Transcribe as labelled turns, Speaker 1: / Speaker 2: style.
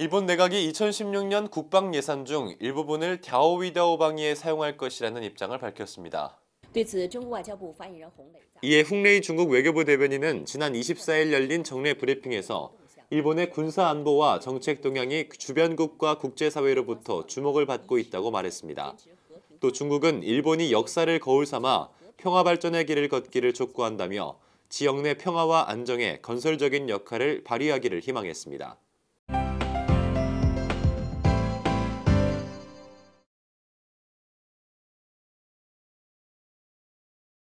Speaker 1: 일본 내각이 2016년 국방 예산 중 일부분을 다오위다오 방위에 사용할 것이라는 입장을 밝혔습니다. 이에 홍레이 중국 외교부 대변인은 지난 24일 열린 정례 브리핑에서 일본의 군사 안보와 정책 동향이 주변국과 국제사회로부터 주목을 받고 있다고 말했습니다. 또 중국은 일본이 역사를 거울 삼아 평화 발전의 길을 걷기를 촉구한다며 지역 내 평화와 안정에 건설적인 역할을 발휘하기를 희망했습니다.